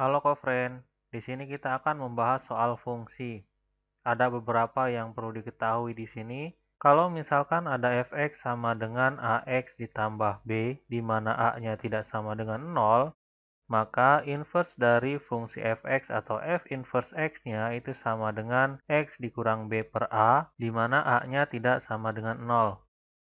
Halo kofren, di sini kita akan membahas soal fungsi. Ada beberapa yang perlu diketahui di sini. Kalau misalkan ada fx sama dengan ax ditambah b, di mana a-nya tidak sama dengan 0, maka inverse dari fungsi fx atau f inverse x-nya itu sama dengan x dikurang b per a, di mana a-nya tidak sama dengan 0.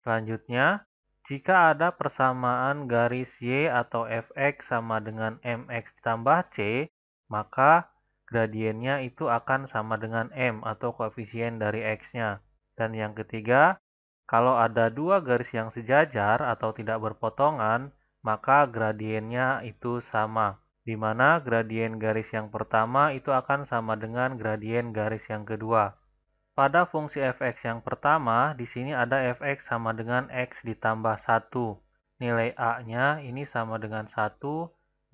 Selanjutnya, jika ada persamaan garis Y atau Fx sama dengan Mx ditambah C, maka gradiennya itu akan sama dengan M atau koefisien dari X-nya. Dan yang ketiga, kalau ada dua garis yang sejajar atau tidak berpotongan, maka gradiennya itu sama. Di mana gradien garis yang pertama itu akan sama dengan gradien garis yang kedua. Pada fungsi fx yang pertama, di sini ada fx sama dengan x ditambah 1. Nilai a-nya ini sama dengan 1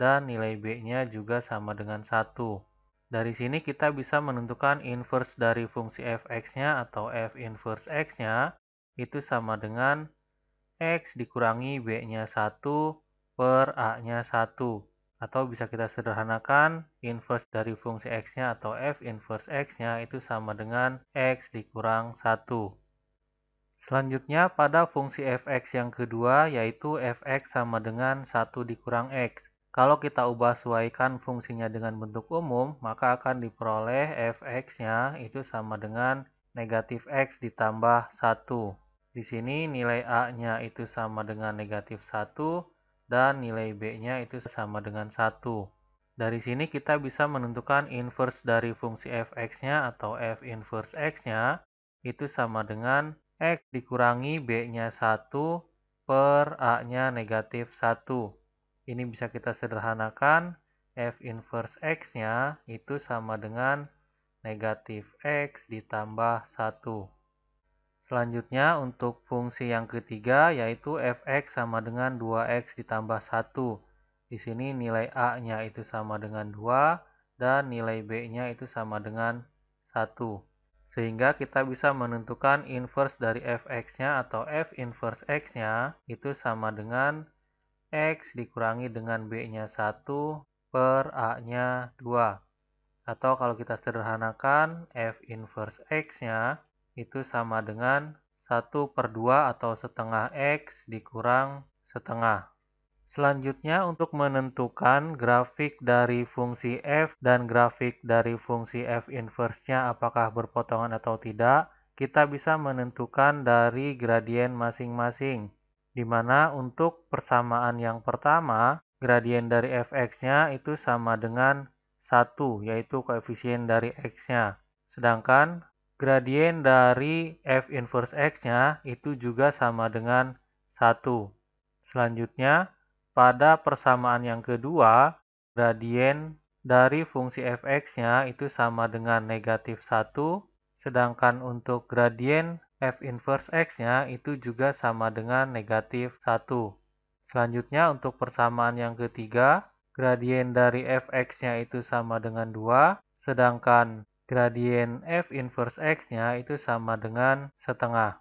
dan nilai b-nya juga sama dengan 1. Dari sini kita bisa menentukan inverse dari fungsi fx-nya atau f inverse x-nya itu sama dengan x dikurangi b-nya 1 per a-nya 1. Atau bisa kita sederhanakan, inverse dari fungsi x-nya atau f inverse x-nya itu sama dengan x dikurang 1. Selanjutnya, pada fungsi fx yang kedua, yaitu fx sama dengan 1 dikurang x. Kalau kita ubah sesuaikan fungsinya dengan bentuk umum, maka akan diperoleh fx-nya itu sama dengan negatif x ditambah 1. Di sini nilai a-nya itu sama dengan negatif 1, dan nilai b-nya itu sama dengan 1. Dari sini kita bisa menentukan inverse dari fungsi fx-nya atau f inverse x-nya itu sama dengan x dikurangi b-nya 1 per a-nya negatif 1. Ini bisa kita sederhanakan f inverse x-nya itu sama dengan negatif x ditambah 1. Selanjutnya untuk fungsi yang ketiga yaitu fx sama dengan 2x ditambah 1. Di sini nilai a-nya itu sama dengan 2 dan nilai b-nya itu sama dengan 1. Sehingga kita bisa menentukan inverse dari fx-nya atau f inverse x-nya itu sama dengan x dikurangi dengan b-nya 1 per a-nya 2. Atau kalau kita sederhanakan f inverse x-nya itu sama dengan 1 per 2 atau setengah X dikurang setengah. Selanjutnya untuk menentukan grafik dari fungsi f dan grafik dari fungsi f inverse-nya apakah berpotongan atau tidak, kita bisa menentukan dari gradien masing-masing. Dimana untuk persamaan yang pertama, gradien dari fx-nya itu sama dengan 1, yaitu koefisien dari x-nya. Sedangkan gradien dari f inverse x-nya itu juga sama dengan 1. Selanjutnya, pada persamaan yang kedua, gradien dari fungsi fx-nya itu sama dengan negatif 1, sedangkan untuk gradien f inverse x-nya itu juga sama dengan negatif 1. Selanjutnya, untuk persamaan yang ketiga, gradien dari fx-nya itu sama dengan 2, sedangkan gradien f inverse x-nya itu sama dengan setengah.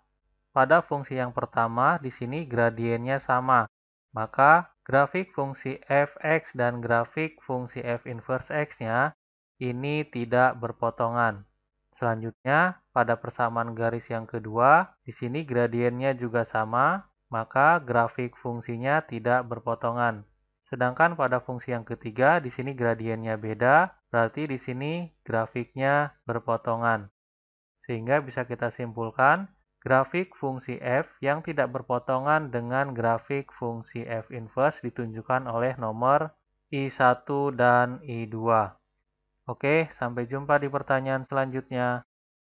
Pada fungsi yang pertama, di sini gradiennya sama, maka grafik fungsi fx dan grafik fungsi f inverse x-nya ini tidak berpotongan. Selanjutnya, pada persamaan garis yang kedua, di sini gradiennya juga sama, maka grafik fungsinya tidak berpotongan. Sedangkan pada fungsi yang ketiga, di sini gradiennya beda, berarti di sini grafiknya berpotongan. Sehingga bisa kita simpulkan, grafik fungsi f yang tidak berpotongan dengan grafik fungsi f inverse ditunjukkan oleh nomor i1 dan i2. Oke, sampai jumpa di pertanyaan selanjutnya.